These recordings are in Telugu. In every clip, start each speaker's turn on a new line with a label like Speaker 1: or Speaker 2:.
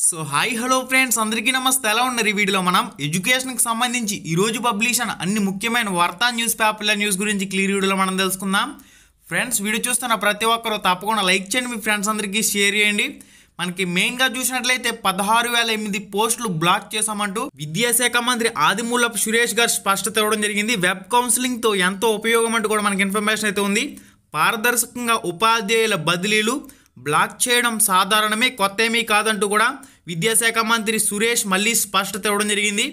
Speaker 1: సో హాయ్ హలో ఫ్రెండ్స్ అందరికీ నమస్తే ఎలా ఉన్నారు ఈ వీడియోలో మనం ఎడ్యుకేషన్కి సంబంధించి ఈరోజు పబ్లిష్ అయిన అన్ని ముఖ్యమైన వార్తా న్యూస్ పేపర్ల న్యూస్ గురించి క్లియర్ వీడియోలో మనం తెలుసుకుందాం ఫ్రెండ్స్ వీడియో చూస్తున్న ప్రతి ఒక్కరూ తప్పకుండా లైక్ చేయండి మీ ఫ్రెండ్స్ అందరికీ షేర్ చేయండి మనకి మెయిన్గా చూసినట్లయితే పదహారు వేల ఎనిమిది పోస్టులు బ్లాక్ చేశామంటూ విద్యాశాఖ మంత్రి ఆదిమూలపు సురేష్ గారు స్పష్టత ఇవ్వడం జరిగింది వెబ్ కౌన్సిలింగ్తో ఎంతో ఉపయోగం అంటూ కూడా మనకి ఇన్ఫర్మేషన్ అయితే ఉంది పారదర్శకంగా ఉపాధ్యాయుల బదిలీలు బ్లాక్ చేయడం సాధారణమే కొత్త ఏమీ కాదంటూ కూడా విద్యాశాఖ మంత్రి సురేష్ మళ్ళీ స్పష్టత ఇవ్వడం జరిగింది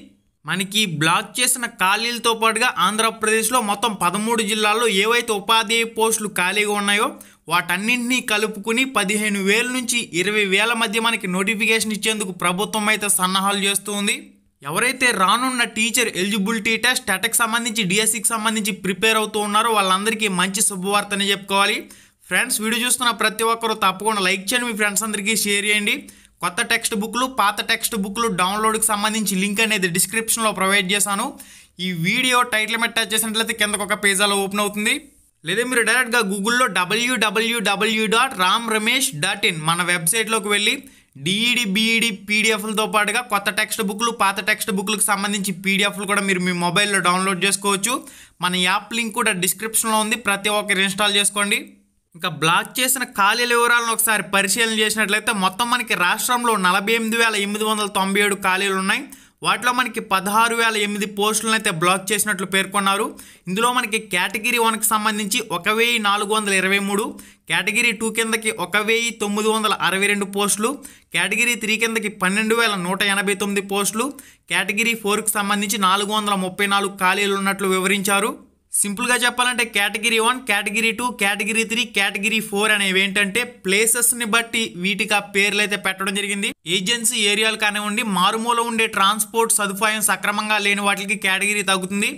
Speaker 1: మనకి బ్లాక్ చేసిన ఖాళీలతో పాటుగా ఆంధ్రప్రదేశ్లో మొత్తం పదమూడు జిల్లాల్లో ఏవైతే ఉపాధి పోస్టులు ఖాళీగా ఉన్నాయో వాటన్నింటినీ కలుపుకుని పదిహేను వేల నుంచి ఇరవై వేల మధ్య మనకి నోటిఫికేషన్ ఇచ్చేందుకు ప్రభుత్వం అయితే సన్నాహాలు చేస్తుంది ఎవరైతే రానున్న టీచర్ ఎలిజిబిలిటీ టెస్ట్ టెటకి సంబంధించి డిఎస్సికి సంబంధించి ప్రిపేర్ అవుతూ ఉన్నారో వాళ్ళందరికీ మంచి శుభవార్తనే చెప్పుకోవాలి ఫ్రెండ్స్ వీడియో చూస్తున్న ప్రతి ఒక్కరు తప్పకుండా లైక్ చేయండి మీ ఫ్రెండ్స్ అందరికీ షేర్ చేయండి కొత్త టెక్స్ట్ బుక్లు పాత టెక్స్ట్ బుక్లు డౌన్లోడ్కి సంబంధించి లింక్ అనేది డిస్క్రిప్షన్లో ప్రొవైడ్ చేశాను ఈ వీడియో టైటిల్ మీద టచ్ చేసినట్లయితే కిందకు ఒక పేజాలో ఓపెన్ అవుతుంది లేదా మీరు డైరెక్ట్గా గూగుల్లో W W W dot Ram Ramesh dot in మన వెబ్సైట్లోకి వెళ్ళి డిఈడి బీఈడి పీడిఎఫ్లతో పాటుగా కొత్త టెక్స్ట్ బుక్లు పాత టెక్స్ట్ బుక్లకు సంబంధించి పీడిఎఫ్లు కూడా మీరు మీ మొబైల్లో డౌన్లోడ్ చేసుకోవచ్చు మన యాప్ లింక్ కూడా డిస్క్రిప్షన్లో ఉంది ప్రతి ఒక్కరు ఇన్స్టాల్ చేసుకోండి ఇంకా బ్లాక్ చేసిన ఖాళీల వివరాలను ఒకసారి పరిశీలన చేసినట్లయితే మొత్తం మనకి రాష్ట్రంలో నలభై ఎనిమిది వేల ఎనిమిది వందల తొంభై ఏడు ఖాళీలు ఉన్నాయి వాటిలో మనకి పదహారు వేల ఎనిమిది పోస్టులను అయితే బ్లాక్ చేసినట్లు పేర్కొన్నారు ఇందులో మనకి కేటగిరీ వన్కి సంబంధించి ఒక వెయ్యి నాలుగు వందల ఇరవై మూడు కేటగిరీ టూ కిందకి ఒక వెయ్యి తొమ్మిది వందల అరవై రెండు పోస్టులు కేటగిరీ త్రీ కిందకి పన్నెండు వేల నూట ఎనభై తొమ్మిది పోస్టులు కేటగిరీ ఫోర్కి సంబంధించి నాలుగు వందల ముప్పై నాలుగు ఖాళీలు ఉన్నట్లు వివరించారు సింపుల్గా చెప్పాలంటే category one category two category three category four అనేవి ఏంటంటే ప్లేసెస్ని బట్టి వీటికి ఆ పేర్లు అయితే పెట్టడం జరిగింది ఏజెన్సీ ఏరియాలు కానివ్వండి మారుమూల ఉండే ట్రాన్స్పోర్ట్ సదుపాయం సక్రమంగా లేని వాటికి కేటగిరీ తగ్గుతుంది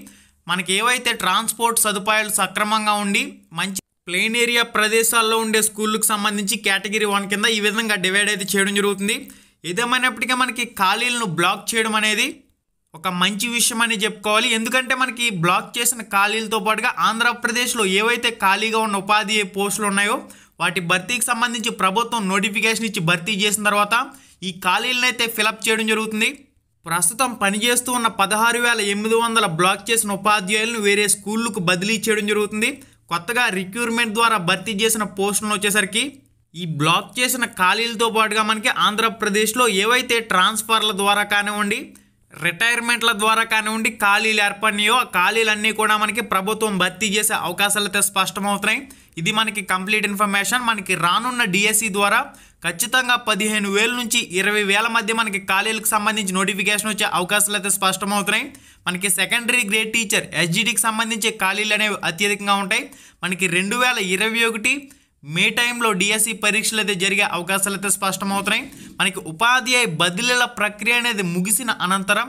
Speaker 1: మనకి ఏవైతే ట్రాన్స్పోర్ట్ సదుపాయాలు సక్రమంగా ఉండి మంచి ప్లెయిన్ ఏరియా ప్రదేశాల్లో ఉండే స్కూళ్ళకు సంబంధించి కేటగిరీ వన్ కింద ఈ విధంగా డివైడ్ అయితే చేయడం జరుగుతుంది ఏదేమైనప్పటికీ మనకి ఖాళీలను బ్లాక్ చేయడం అనేది ఒక మంచి విషయం అని చెప్పుకోవాలి ఎందుకంటే మనకి బ్లాక్ చేసిన ఖాళీలతో పాటుగా ఆంధ్రప్రదేశ్లో ఏవైతే ఖాళీగా ఉన్న ఉపాధి పోస్టులు ఉన్నాయో వాటి భర్తీకి సంబంధించి ప్రభుత్వం నోటిఫికేషన్ ఇచ్చి భర్తీ చేసిన తర్వాత ఈ ఖాళీలను అయితే ఫిలప్ చేయడం జరుగుతుంది ప్రస్తుతం పనిచేస్తూ ఉన్న పదహారు వేల ఎనిమిది వందల బ్లాక్ చేసిన ఉపాధ్యాయులను వేరే స్కూళ్ళకు బదిలీ చేయడం జరుగుతుంది కొత్తగా రిక్రూట్మెంట్ ద్వారా భర్తీ చేసిన పోస్టులను వచ్చేసరికి ఈ బ్లాక్ చేసిన ఖాళీలతో పాటుగా మనకి ఆంధ్రప్రదేశ్లో ఏవైతే ట్రాన్స్ఫర్ల ద్వారా కానివ్వండి రిటైర్మెంట్ల ద్వారా కానివ్వండి ఖాళీలు ఏర్పడినాయో ఆ ఖాళీలన్నీ కూడా మనకి ప్రభుత్వం భర్తీ చేసే అవకాశాలు అయితే స్పష్టమవుతున్నాయి ఇది మనకి కంప్లీట్ ఇన్ఫర్మేషన్ మనకి రానున్న డిఎస్సి e ద్వారా ఖచ్చితంగా పదిహేను వేల నుంచి ఇరవై వేల మధ్య మనకి ఖాళీలకు సంబంధించి నోటిఫికేషన్ వచ్చే అవకాశాలు అయితే స్పష్టమవుతున్నాయి మనకి సెకండరీ గ్రేడ్ టీచర్ ఎస్జిటికి సంబంధించి ఖాళీలు అనేవి అత్యధికంగా ఉంటాయి మనకి రెండు వేల ఇరవై ఒకటి మే టైంలో డిఎస్సి e పరీక్షలు అయితే జరిగే అవకాశాలు అయితే స్పష్టమవుతున్నాయి మనకి ఉపాధ్యాయ బదిలీల ప్రక్రియ అనేది ముగిసిన అనంతరం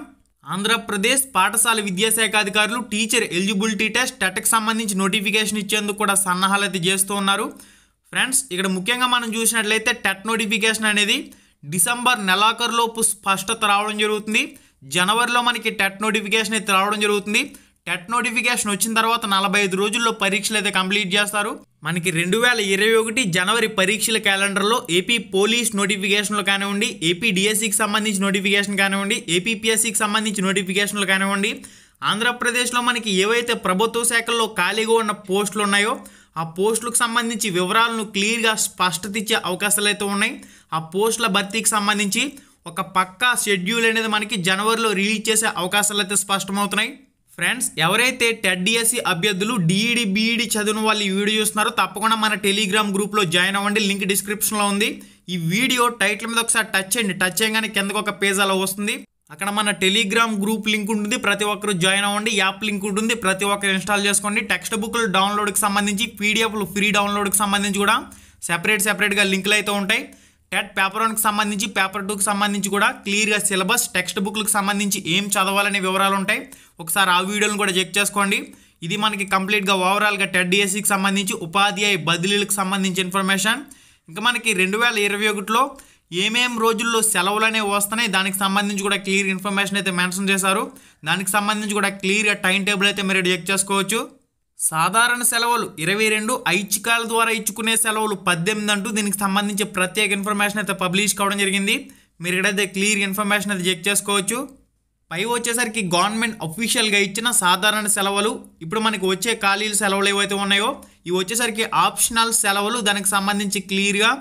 Speaker 1: ఆంధ్రప్రదేశ్ పాఠశాల విద్యాశాఖ అధికారులు టీచర్ ఎలిజిబిలిటీ టెస్ట్ టెట్కి సంబంధించి నోటిఫికేషన్ ఇచ్చేందుకు కూడా సన్నాహాలు అయితే చేస్తూ ఉన్నారు ఫ్రెండ్స్ ఇక్కడ ముఖ్యంగా మనం చూసినట్లయితే టెట్ నోటిఫికేషన్ అనేది డిసెంబర్ నెలాఖరులోపు స్పష్టత రావడం జరుగుతుంది జనవరిలో మనకి టెట్ నోటిఫికేషన్ అయితే రావడం జరుగుతుంది టెట్ నోటిఫికేషన్ వచ్చిన తర్వాత నలభై ఐదు రోజుల్లో పరీక్షలు అయితే కంప్లీట్ చేస్తారు మనకి రెండు వేల ఇరవై ఒకటి జనవరి పరీక్షల క్యాలెండర్లో ఏపీ పోలీస్ నోటిఫికేషన్లు కానివ్వండి ఏపీ డిఎస్సికి సంబంధించి నోటిఫికేషన్ కానివ్వండి ఏపీపీఎస్సికి సంబంధించి నోటిఫికేషన్లు కానివ్వండి ఆంధ్రప్రదేశ్లో మనకి ఏవైతే ప్రభుత్వ శాఖల్లో ఖాళీగా ఉన్న పోస్టులు ఉన్నాయో ఆ పోస్టులకు సంబంధించి వివరాలను క్లియర్గా స్పష్టత ఇచ్చే అవకాశాలు అయితే ఉన్నాయి ఆ పోస్టుల భర్తీకి సంబంధించి ఒక పక్కా షెడ్యూల్ అనేది మనకి జనవరిలో రిలీజ్ చేసే అవకాశాలు అయితే స్పష్టమవుతున్నాయి ఫ్రెండ్స్ ఎవరైతే టెడ్డిఎస్సి e అభ్యర్థులు డిఈడి బీఈడి e e చదివిన వాళ్ళు ఈ వీడియో చూస్తున్నారో తప్పకుండా మన టెలిగ్రామ్ గ్రూప్లో జాయిన్ అవ్వండి లింక్ డిస్క్రిప్షన్లో ఉంది ఈ వీడియో టైటిల్ మీద ఒకసారి టచ్ చేయండి టచ్ చేయగానే కిందకు ఒక పేజ్ అలా వస్తుంది అక్కడ మన టెలిగ్రామ్ గ్రూప్ లింక్ ఉంటుంది ప్రతి ఒక్కరు జాయిన్ అవ్వండి యాప్ లింక్ ఉంటుంది ప్రతి ఒక్కరు ఇన్స్టాల్ చేసుకోండి టెక్స్ట్ బుక్లు డౌన్లోడ్కి సంబంధించి పీడిఎఫ్లు ఫ్రీ డౌన్లోడ్కి సంబంధించి కూడా సెపరేట్ సెపరేట్గా లింకులు అయితే ఉంటాయి టెట్ పేపర్ వన్కి సంబంధించి పేపర్ టూకి సంబంధించి కూడా క్లియర్గా సిలబస్ టెక్స్ట్ బుక్లకు సంబంధించి ఏం చదవాలనే వివరాలు ఉంటాయి ఒకసారి ఆ వీడియోలను కూడా చెక్ చేసుకోండి ఇది మనకి కంప్లీట్గా ఓవరాల్గా టెట్ డిఎస్సికి సంబంధించి ఉపాధ్యాయ బదిలీలకు సంబంధించి ఇన్ఫర్మేషన్ ఇంకా మనకి రెండు వేల ఇరవై ఒకటిలో ఏమేం రోజుల్లో సెలవులు అనేవి వస్తున్నాయి దానికి సంబంధించి కూడా క్లియర్ ఇన్ఫర్మేషన్ అయితే మెన్షన్ చేశారు దానికి సంబంధించి కూడా క్లియర్గా టైం టేబుల్ అయితే మీరు చెక్ చేసుకోవచ్చు సాధారణ సెలవులు ఇరవై రెండు ఐచ్ఛికాల ద్వారా ఇచ్చుకునే సెలవులు పద్దెనిమిది అంటూ దీనికి సంబంధించి ప్రత్యేక ఇన్ఫర్మేషన్ అయితే పబ్లిష్ కావడం జరిగింది మీరు ఇక్కడైతే క్లియర్ ఇన్ఫర్మేషన్ అయితే చెక్ చేసుకోవచ్చు పై వచ్చేసరికి గవర్నమెంట్ అఫీషియల్గా ఇచ్చిన సాధారణ సెలవులు ఇప్పుడు మనకి వచ్చే ఖాళీలు సెలవులు ఏవైతే ఉన్నాయో ఇవి వచ్చేసరికి ఆప్షనల్ సెలవులు దానికి సంబంధించి క్లియర్గా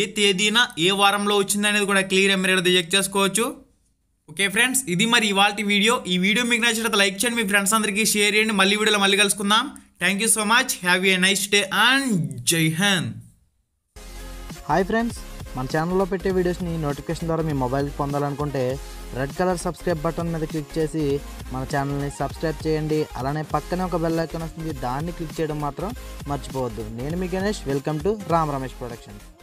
Speaker 1: ఏ తేదీన ఏ వారంలో వచ్చిందనేది కూడా క్లియర్గా మీరు చెక్ చేసుకోవచ్చు ఓకే ఫ్రెండ్స్ ఇది మరి ఇవాళ వీడియో ఈ వీడియో మీకు నచ్చినట్లయితే లైక్ చేయండి మీ ఫ్రెండ్స్ అందరికీ షేర్ చేయండి మళ్ళీ వీడియోలో మళ్ళీ కలుసుకుందాం thank you so much have a nice day and Jai Hind hi friends మన ఛానల్లో పెట్టే వీడియోస్ని నోటిఫికేషన్ ద్వారా మీ మొబైల్కి పొందాలనుకుంటే రెడ్ కలర్ సబ్స్క్రైబ్ బటన్ మీద క్లిక్ చేసి మన ఛానల్ని సబ్స్క్రైబ్ చేయండి అలానే పక్కనే ఒక బెల్ ఐకాన్ వస్తుంది దాన్ని క్లిక్ చేయడం మాత్రం మర్చిపోవద్దు నేను మీ Ganesh welcome to Ram Ramesh productions